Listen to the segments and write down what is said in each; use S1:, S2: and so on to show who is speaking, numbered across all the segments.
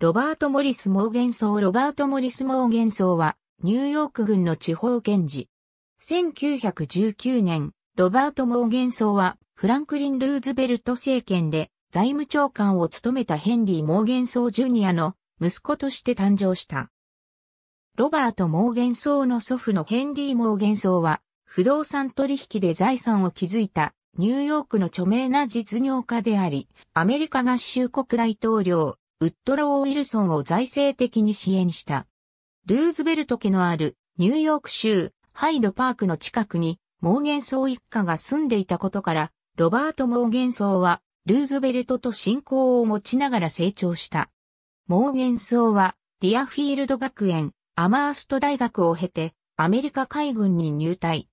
S1: ロバート・モリス・モーゲンソーロバート・モリス・モーゲンソーは、ニューヨーク郡の地方検事。1919年、ロバート・モーゲンソーは、フランクリン・ルーズベルト政権で、財務長官を務めたヘンリー・モーゲンソー・ジュニアの息子として誕生した。ロバート・モーゲンソーの祖父のヘンリー・モーゲンソーは、不動産取引で財産を築いたニューヨークの著名な実業家であり、アメリカ合衆国大統領、ウッドロー・ウィルソンを財政的に支援した。ルーズベルト家のあるニューヨーク州ハイドパークの近くにモーゲンソー一家が住んでいたことから、ロバート・モーゲンソーはルーズベルトと信仰を持ちながら成長した。モーゲンソーはディアフィールド学園、アマースト大学を経てアメリカ海軍に入隊。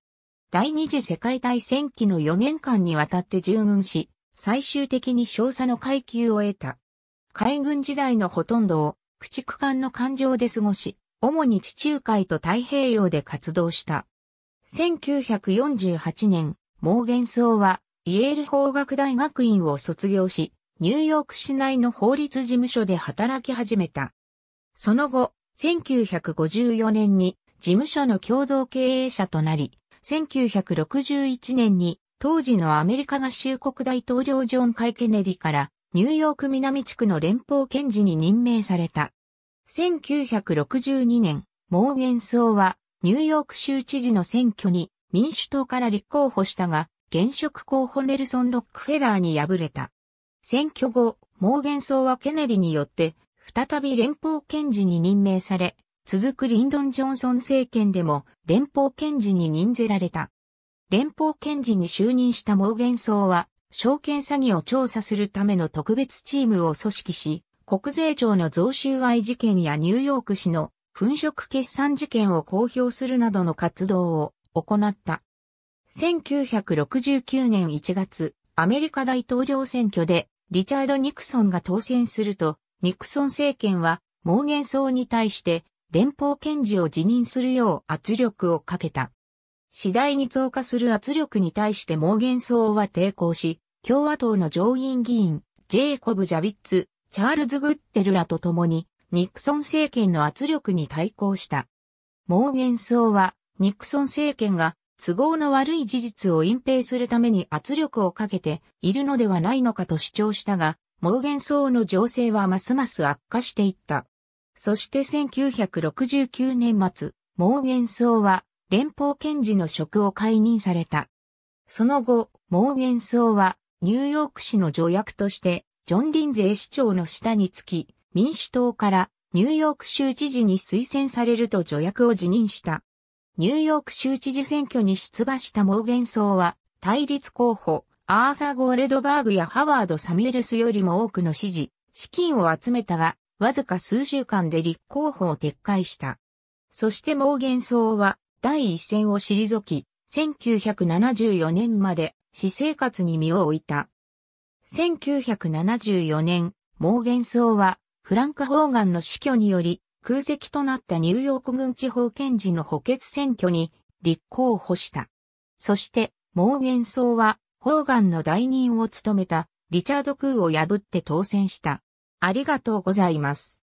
S1: 第二次世界大戦期の4年間にわたって従軍し、最終的に少佐の階級を得た。海軍時代のほとんどを駆逐艦の艦上で過ごし、主に地中海と太平洋で活動した。1948年、モーゲンソーはイエール法学大学院を卒業し、ニューヨーク市内の法律事務所で働き始めた。その後、1954年に事務所の共同経営者となり、1961年に当時のアメリカ合衆国大統領ジョン・カイ・ケネディからニューヨーク南地区の連邦検事に任命された。1962年、モーゲンソオはニューヨーク州知事の選挙に民主党から立候補したが、現職候補ネルソン・ロックフェラーに敗れた。選挙後、モーゲンソーはケネディによって、再び連邦検事に任命され、続くリンドン・ジョンソン政権でも連邦検事に任せられた。連邦検事に就任したモーゲンソーは、証券詐欺を調査するための特別チームを組織し、国税庁の贈収賄事件やニューヨーク市の粉飾決算事件を公表するなどの活動を行った。1969年1月、アメリカ大統領選挙でリチャード・ニクソンが当選すると、ニクソン政権はモーゲンソーに対して連邦検事を辞任するよう圧力をかけた。次第に増加する圧力に対してモーゲンソーは抵抗し、共和党の上院議員、ジェイコブ・ジャビッツ、チャールズ・グッテルらと共に、ニクソン政権の圧力に対抗した。モーゲンソーは、ニクソン政権が都合の悪い事実を隠蔽するために圧力をかけているのではないのかと主張したが、モーゲンソーの情勢はますます悪化していった。そして1969年末、モーゲンソーは連邦検事の職を解任された。その後、モーゲンソーはニューヨーク市の助役として、ジョン・リンゼー市長の下につき、民主党からニューヨーク州知事に推薦されると助役を辞任した。ニューヨーク州知事選挙に出馬したモーゲンソーは、対立候補、アーサー・ゴーレドバーグやハワード・サミュエルスよりも多くの支持、資金を集めたが、わずか数週間で立候補を撤回した。そしてモーゲンソーは、第一線を退き、1974年まで私生活に身を置いた。1974年、モーゲンは、フランク・ホーガンの死去により、空席となったニューヨーク軍地方検事の補欠選挙に立候補した。そして、モーゲンは、ホーガンの代任を務めたリチャード・クーを破って当選した。ありがとうございます。